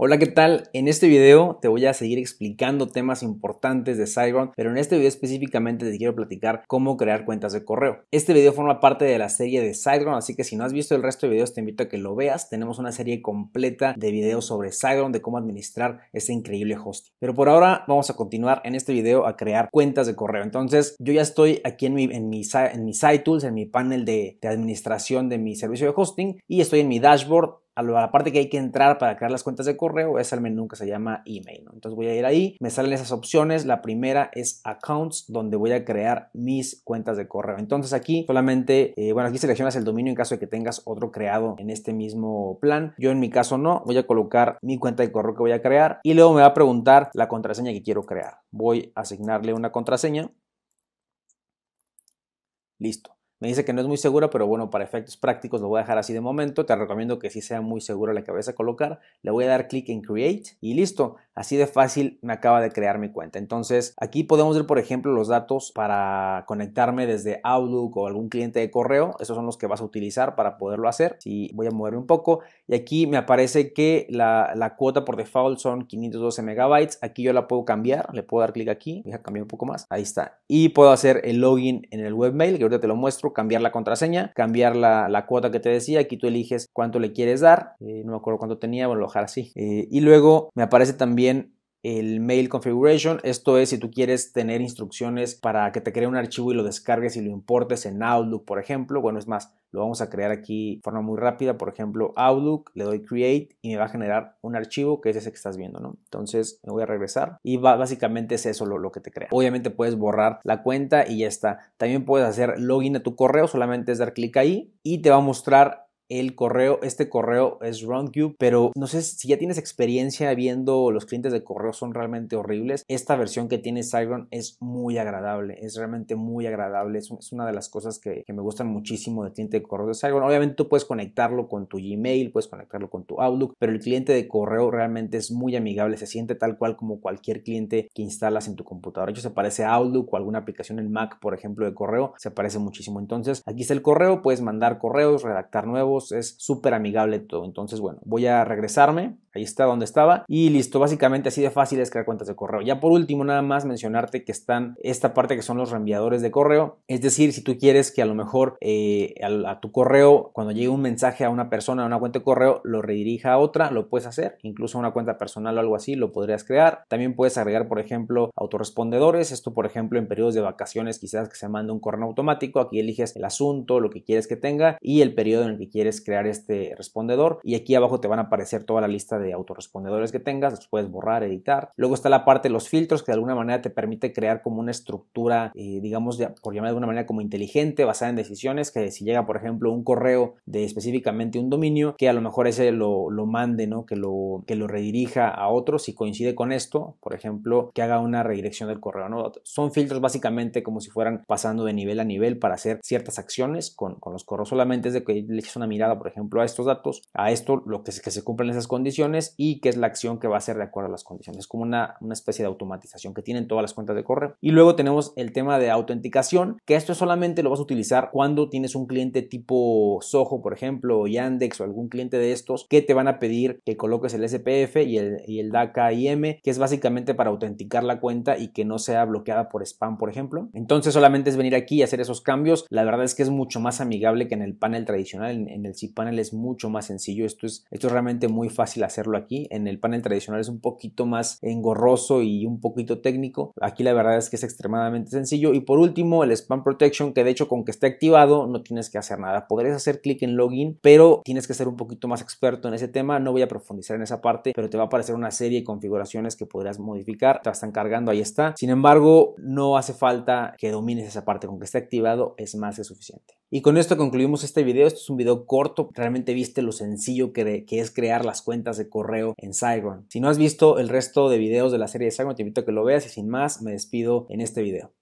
Hola, ¿qué tal? En este video te voy a seguir explicando temas importantes de SiteGround, pero en este video específicamente te quiero platicar cómo crear cuentas de correo. Este video forma parte de la serie de SiteGround, así que si no has visto el resto de videos te invito a que lo veas. Tenemos una serie completa de videos sobre SiteGround, de cómo administrar este increíble hosting. Pero por ahora vamos a continuar en este video a crear cuentas de correo. Entonces, yo ya estoy aquí en mi, en en mi SiteTools, en mi panel de administración de mi servicio de hosting y estoy en mi dashboard a la parte que hay que entrar para crear las cuentas de correo es el menú que se llama email. Entonces voy a ir ahí, me salen esas opciones. La primera es accounts, donde voy a crear mis cuentas de correo. Entonces aquí solamente, eh, bueno, aquí seleccionas el dominio en caso de que tengas otro creado en este mismo plan. Yo en mi caso no, voy a colocar mi cuenta de correo que voy a crear y luego me va a preguntar la contraseña que quiero crear. Voy a asignarle una contraseña. Listo. Me dice que no es muy segura, pero bueno, para efectos prácticos lo voy a dejar así de momento. Te recomiendo que sí sea muy segura la cabeza a colocar. Le voy a dar clic en Create y listo. Así de fácil me acaba de crear mi cuenta. Entonces aquí podemos ver, por ejemplo, los datos para conectarme desde Outlook o algún cliente de correo. Esos son los que vas a utilizar para poderlo hacer. Si voy a moverme un poco y aquí me aparece que la, cuota por default son 512 megabytes. Aquí yo la puedo cambiar. Le puedo dar clic aquí. Deja cambiar un poco más. Ahí está. Y puedo hacer el login en el webmail, que ahorita te lo muestro. Cambiar la contraseña, cambiar la, cuota que te decía. Aquí tú eliges cuánto le quieres dar. Eh, no me acuerdo cuánto tenía. voy lo dejar así. Eh, y luego me aparece también el mail configuration, esto es si tú quieres tener instrucciones para que te cree un archivo y lo descargues y lo importes en Outlook, por ejemplo, bueno, es más, lo vamos a crear aquí de forma muy rápida, por ejemplo, Outlook, le doy create y me va a generar un archivo que es ese que estás viendo, ¿no? Entonces me voy a regresar y va, básicamente es eso lo, lo que te crea. Obviamente puedes borrar la cuenta y ya está. También puedes hacer login a tu correo, solamente es dar clic ahí y te va a mostrar el correo. Este correo es Roundcube, pero no sé si ya tienes experiencia viendo los clientes de correo son realmente horribles. Esta versión que tiene Saigon es muy agradable, es realmente muy agradable. Es, una de las cosas que, me gustan muchísimo del cliente de correo de Saigon. Obviamente tú puedes conectarlo con tu Gmail, puedes conectarlo con tu Outlook, pero el cliente de correo realmente es muy amigable, se siente tal cual como cualquier cliente que instalas en tu computadora. De hecho, se parece a Outlook o alguna aplicación en Mac, por ejemplo, de correo, se parece muchísimo. Entonces, aquí está el correo, puedes mandar correos, redactar nuevos es súper amigable todo. Entonces, bueno, voy a regresarme, ahí está donde estaba, y listo, básicamente así de fácil es crear cuentas de correo. Ya por último, nada más mencionarte que están esta parte que son los reenviadores de correo, es decir, si tú quieres que a lo mejor eh, a, tu correo, cuando llegue un mensaje a una persona, a una cuenta de correo, lo redirija a otra, lo puedes hacer, incluso una cuenta personal o algo así, lo podrías crear. También puedes agregar, por ejemplo, autorrespondedores, esto por ejemplo en periodos de vacaciones quizás que se mande un correo automático, aquí eliges el asunto, lo que quieres que tenga y el periodo en el que quieres crear este respondedor y aquí abajo te van a aparecer toda la lista de autorrespondedores que tengas, los puedes borrar, editar. Luego está la parte de los filtros que de alguna manera te permite crear como una estructura, eh, digamos, por llamar de alguna manera como inteligente, basada en decisiones, que si llega, por ejemplo, un correo de específicamente un dominio, que a lo mejor ese lo, lo mande, ¿no? Que lo, que lo redirija a otro si coincide con esto, por ejemplo, que haga una redirección del correo, ¿no? Son filtros básicamente como si fueran pasando de nivel a nivel para hacer ciertas acciones con, con los correos. Solamente es de que le eches una mirada, por ejemplo, a estos datos, a esto, lo que, se, que se cumplen esas condiciones y que es la acción que va a hacer de acuerdo a las condiciones. Es como una, una especie de automatización que tienen todas las cuentas de correo. Y luego tenemos el tema de autenticación, que esto solamente lo vas a utilizar cuando tienes un cliente tipo Soho, por ejemplo, o Yandex o algún cliente de estos que te van a pedir que coloques el SPF y el, y el que es básicamente para autenticar la cuenta y que no sea bloqueada por spam, por ejemplo. Entonces solamente es venir aquí y hacer esos cambios. La verdad es que es mucho más amigable que en el panel tradicional, en, en el panel es mucho más sencillo. Esto es, esto es realmente muy fácil hacerlo aquí. En el panel tradicional es un poquito más engorroso y un poquito técnico. Aquí la verdad es que es extremadamente sencillo. Y por último, el Spam Protection, que de hecho con que esté activado no tienes que hacer nada. Podrías hacer clic en login, pero tienes que ser un poquito más experto en ese tema. No voy a profundizar en esa parte, pero te va a aparecer una serie de configuraciones que podrás modificar. Te están cargando, ahí está. Sin embargo, no hace falta que domines esa parte. Con que esté activado es más que suficiente. Y con esto concluimos este video. Este es un video corto. Realmente viste lo sencillo que, es crear las cuentas de correo en Saigon Si no has visto el resto de videos de la serie de Saigon, te invito a que lo veas y sin más me despido en este video.